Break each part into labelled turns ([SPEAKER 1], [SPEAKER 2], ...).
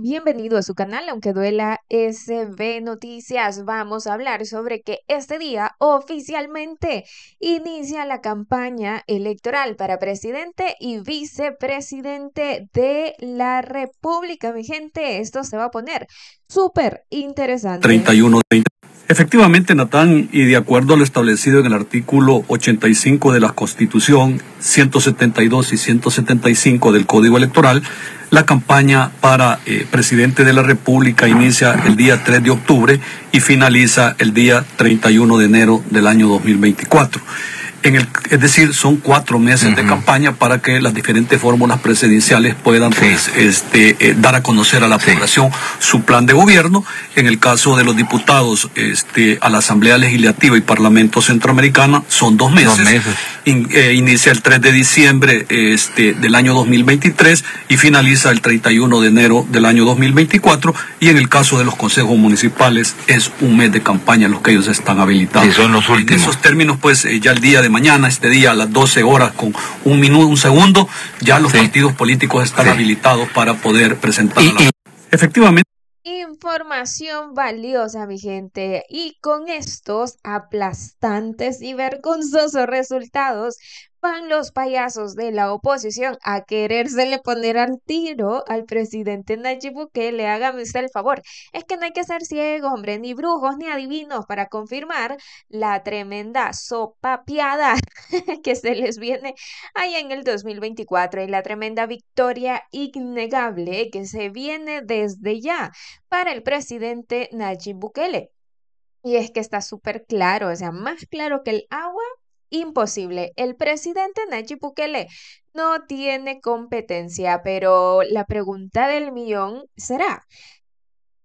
[SPEAKER 1] Bienvenido a su canal, aunque duela SB Noticias. Vamos a hablar sobre que este día oficialmente inicia la campaña electoral para presidente y vicepresidente de la República. Mi gente, esto se va a poner súper interesante. 31
[SPEAKER 2] Efectivamente, Natán, y de acuerdo a lo establecido en el artículo 85 de la Constitución, 172 y 175 del Código Electoral, la campaña para eh, presidente de la República inicia el día 3 de octubre y finaliza el día 31 de enero del año 2024 es decir, son cuatro meses de campaña para que las diferentes fórmulas presidenciales puedan pues, este, eh, dar a conocer a la población su plan de gobierno. En el caso de los diputados este, a la Asamblea Legislativa y Parlamento Centroamericana, son dos meses. Eh, inicia el 3 de diciembre este, del año 2023 y finaliza el 31 de enero del año 2024. Y en el caso de los consejos municipales, es un mes de campaña los que ellos están habilitados. Y son los últimos. En esos términos, pues eh, ya el día de mañana mañana, este día a las 12 horas con un minuto, un segundo, ya los partidos políticos están habilitados para poder presentar. y, efectivamente.
[SPEAKER 1] Información valiosa, mi gente. Y con estos aplastantes y vergonzosos resultados, van los payasos de la oposición a querérsele poner al tiro al presidente Nayib Bukele, le usted el favor. Es que no hay que ser ciego, hombre, ni brujos ni adivinos para confirmar la tremenda sopa piada que se les viene allá en el 2024 y la tremenda victoria innegable que se viene desde ya para el presidente Nayib Bukele. Y es que está súper claro, o sea, más claro que el agua imposible. El presidente Nayib Bukele no tiene competencia, pero la pregunta del millón será,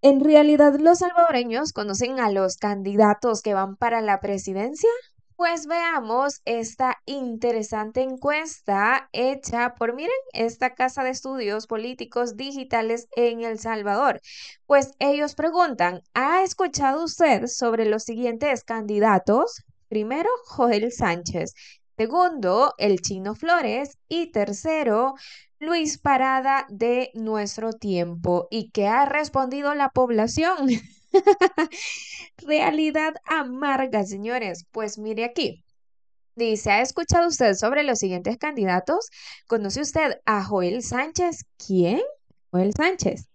[SPEAKER 1] ¿en realidad los salvadoreños conocen a los candidatos que van para la presidencia? Pues veamos esta interesante encuesta hecha por, miren, esta Casa de Estudios Políticos Digitales en El Salvador. Pues ellos preguntan, ¿ha escuchado usted sobre los siguientes candidatos? Primero, Joel Sánchez. Segundo, el Chino Flores. Y tercero, Luis Parada de Nuestro Tiempo. ¿Y que ha respondido la población? Realidad amarga, señores. Pues mire aquí. Dice, ¿ha escuchado usted sobre los siguientes candidatos? ¿Conoce usted a Joel Sánchez? ¿Quién? Joel Sánchez.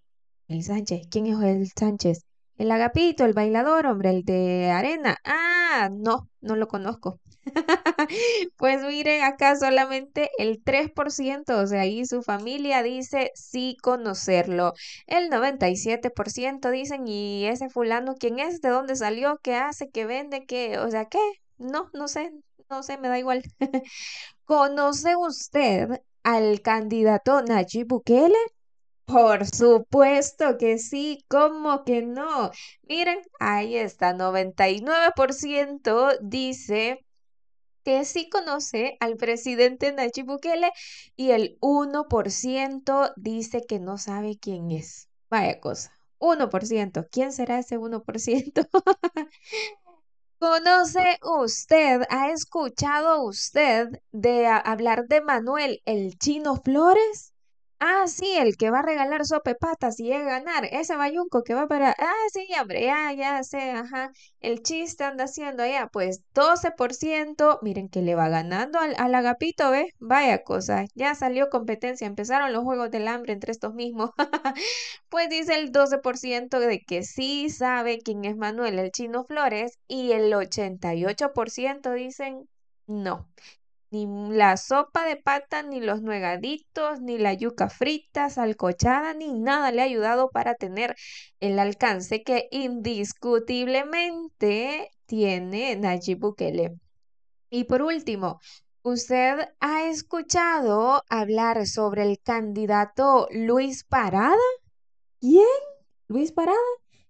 [SPEAKER 1] Joel Sánchez. ¿Quién es Joel Sánchez? El agapito, el bailador, hombre, el de arena. Ah, no, no lo conozco. pues miren, acá solamente el 3%, o sea, ahí su familia dice sí conocerlo. El 97% dicen, ¿y ese fulano quién es? ¿De dónde salió? ¿Qué hace? ¿Qué vende? ¿Qué? O sea, ¿qué? No, no sé, no sé, me da igual. ¿Conoce usted al candidato Najib Bukele? Por supuesto que sí, ¿cómo que no? Miren, ahí está, 99% dice que sí conoce al presidente Nachi Bukele y el 1% dice que no sabe quién es. Vaya cosa, 1%. ¿Quién será ese 1%? ¿Conoce usted, ha escuchado usted de hablar de Manuel el Chino Flores? Ah, sí, el que va a regalar sope patas y es ganar. Ese bayunco que va para. Ah, sí, hombre, ya, ya sé, ajá. El chiste anda haciendo allá. Pues 12%. Miren que le va ganando al, al agapito, ¿ves? Vaya cosa. Ya salió competencia. Empezaron los juegos del hambre entre estos mismos. pues dice el 12% de que sí sabe quién es Manuel, el chino Flores. Y el 88% dicen no, ni la sopa de pata, ni los nuegaditos, ni la yuca frita, salcochada, ni nada le ha ayudado para tener el alcance que indiscutiblemente tiene Nayib Bukele. Y por último, ¿usted ha escuchado hablar sobre el candidato Luis Parada? ¿Quién? ¿Luis Parada?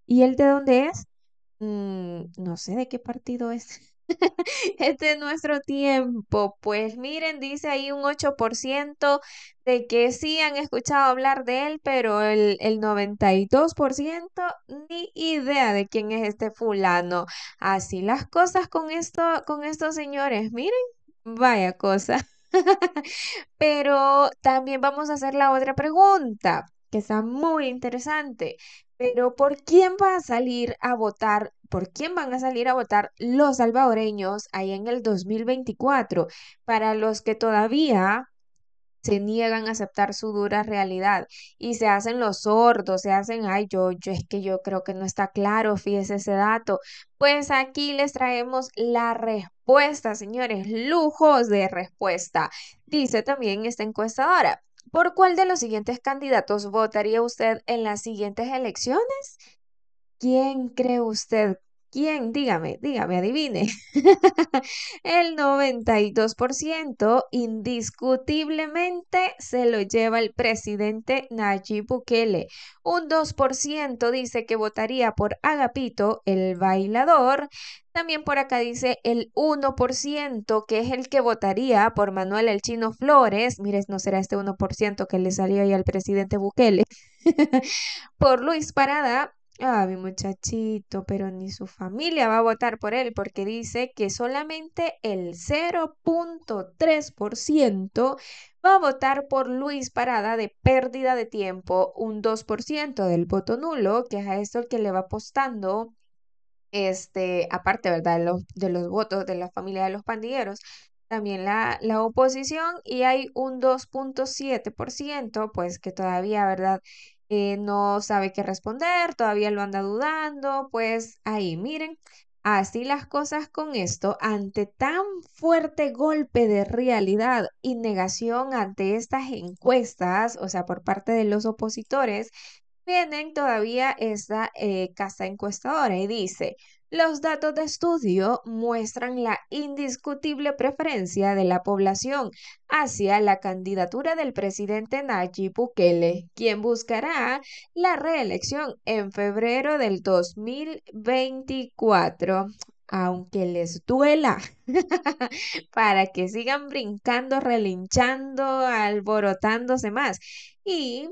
[SPEAKER 1] ¿Y él de dónde es? Mm, no sé de qué partido es. este es nuestro tiempo. Pues miren, dice ahí un 8% de que sí han escuchado hablar de él, pero el, el 92% ni idea de quién es este fulano. Así las cosas con esto, con estos señores, miren, vaya cosa. pero también vamos a hacer la otra pregunta que está muy interesante. Pero ¿por quién va a salir a votar? ¿Por quién van a salir a votar los salvadoreños ahí en el 2024? Para los que todavía se niegan a aceptar su dura realidad y se hacen los sordos, se hacen, ay, yo, yo es que yo creo que no está claro, fíjese ese dato. Pues aquí les traemos la respuesta, señores, lujos de respuesta, dice también esta encuestadora. ¿Por cuál de los siguientes candidatos votaría usted en las siguientes elecciones? ¿Quién cree usted ¿Quién? Dígame, dígame, adivine. el 92% indiscutiblemente se lo lleva el presidente Nayib Bukele. Un 2% dice que votaría por Agapito, el bailador. También por acá dice el 1%, que es el que votaría por Manuel el Chino Flores. Mire, no será este 1% que le salió ahí al presidente Bukele. por Luis Parada, Ah, mi muchachito, pero ni su familia va a votar por él porque dice que solamente el 0.3% va a votar por Luis Parada de pérdida de tiempo, un 2% del voto nulo, que es a esto el que le va apostando este, aparte, ¿verdad? De los, de los, votos de la familia de los pandilleros, también la, la oposición y hay un 2.7%, pues que todavía, ¿verdad? Eh, no sabe qué responder, todavía lo anda dudando, pues ahí miren, así las cosas con esto, ante tan fuerte golpe de realidad y negación ante estas encuestas, o sea, por parte de los opositores, vienen todavía esta eh, casa encuestadora y dice, los datos de estudio muestran la indiscutible preferencia de la población hacia la candidatura del presidente Nayib Bukele, quien buscará la reelección en febrero del 2024 aunque les duela, para que sigan brincando, relinchando, alborotándose más. Y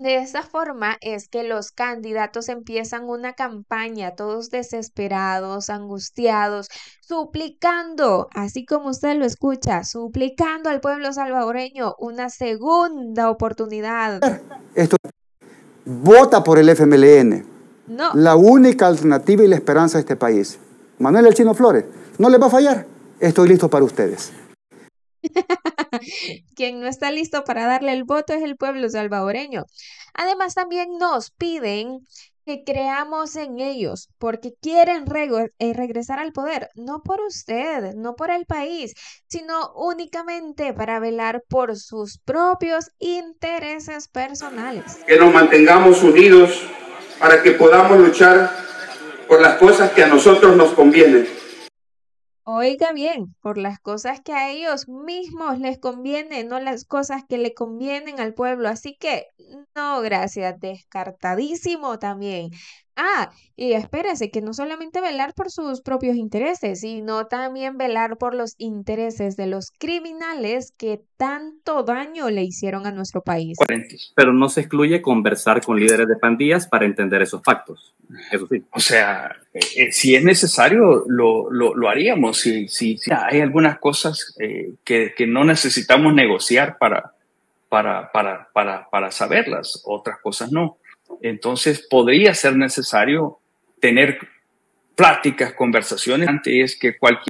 [SPEAKER 1] de esa forma es que los candidatos empiezan una campaña, todos desesperados, angustiados, suplicando, así como usted lo escucha, suplicando al pueblo salvadoreño una segunda oportunidad.
[SPEAKER 2] vota por el FMLN. No. La única alternativa y la esperanza de este país. Manuel El Chino Flores, no le va a fallar. Estoy listo para ustedes.
[SPEAKER 1] Quien no está listo para darle el voto es el pueblo salvadoreño. Además, también nos piden que creamos en ellos, porque quieren eh, regresar al poder, no por usted, no por el país, sino únicamente para velar por sus propios intereses personales. Que nos
[SPEAKER 2] mantengamos unidos para que podamos luchar por las cosas que a nosotros nos convienen
[SPEAKER 1] Oiga bien, por las cosas que a ellos mismos les conviene, no las cosas que le convienen al pueblo. Así que, no, gracias, descartadísimo también. Ah, y espérese, que no solamente velar por sus propios intereses, sino también velar por los intereses de los criminales que tanto daño le hicieron a nuestro país.
[SPEAKER 2] Pero no se excluye conversar con líderes de pandillas para entender esos factos. Eso sí. O sea, eh, eh, si es necesario, lo, haríamos. Si, hay algunas cosas eh, que, que no necesitamos negociar para, para, para, para, para saberlas, otras cosas no. Entonces podría ser necesario tener pláticas, conversaciones antes que cualquier...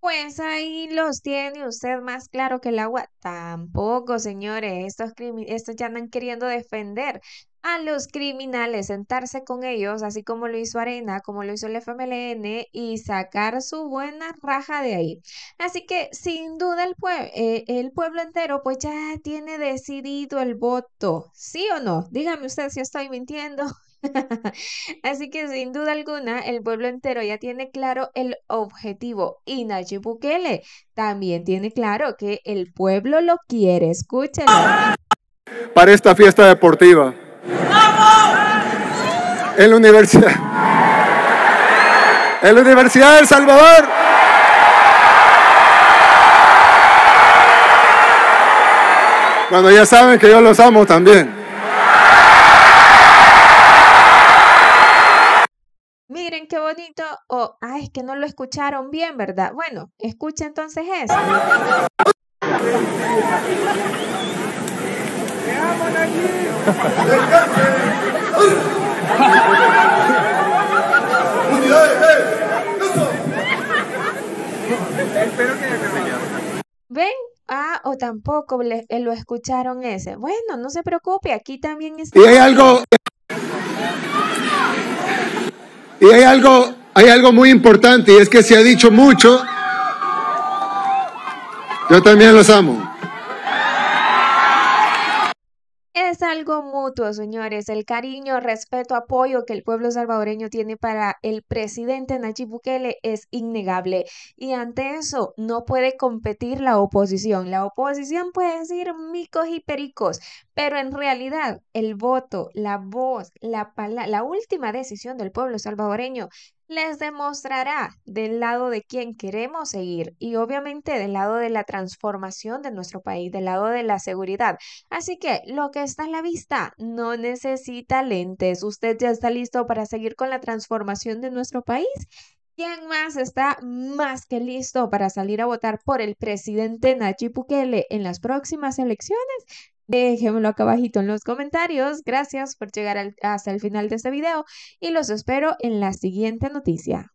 [SPEAKER 1] Pues ahí los tiene usted más claro que el agua. Tampoco, señores, estos, estos ya andan queriendo defender a los criminales, sentarse con ellos, así como lo hizo Arena, como lo hizo el FMLN, y sacar su buena raja de ahí. Así que sin duda el, eh, el pueblo entero pues ya tiene decidido el voto, ¿sí o no? Dígame usted si estoy mintiendo. Así que sin duda alguna, el pueblo entero ya tiene claro el objetivo y Nachi Bukele también tiene claro que el pueblo lo quiere. Escúchenlo.
[SPEAKER 2] Para esta fiesta deportiva en la universidad. En la Universidad de Salvador. cuando ya saben que yo los amo también.
[SPEAKER 1] Miren qué bonito. O, oh, ay, es que no lo escucharon bien, ¿verdad? Bueno, escucha entonces eso. ¿Ven? Ah, o tampoco eh, lo escucharon ese. Bueno, no se preocupe, aquí también Y hay
[SPEAKER 2] algo. Y hay algo, hay algo muy importante y es que se ha dicho mucho. Yo también los amo.
[SPEAKER 1] es algo mutuo, señores. El cariño, respeto, apoyo que el pueblo salvadoreño tiene para el presidente Nayib Bukele es innegable. Y ante eso no puede competir la oposición. La oposición puede decir micos y pericos, pero en realidad el voto, la voz, la, la última decisión del pueblo salvadoreño les demostrará del lado de quién queremos seguir y obviamente del lado de la transformación de nuestro país, del lado de la seguridad. Así que lo que está a la vista no necesita lentes. Usted ya está listo para seguir con la transformación de nuestro país. ¿Quién más está más que listo para salir a votar por el presidente Nachi Pukele en las próximas elecciones? Déjenmelo acá abajito en los comentarios. Gracias por llegar hasta el final de este video y los espero en la siguiente noticia.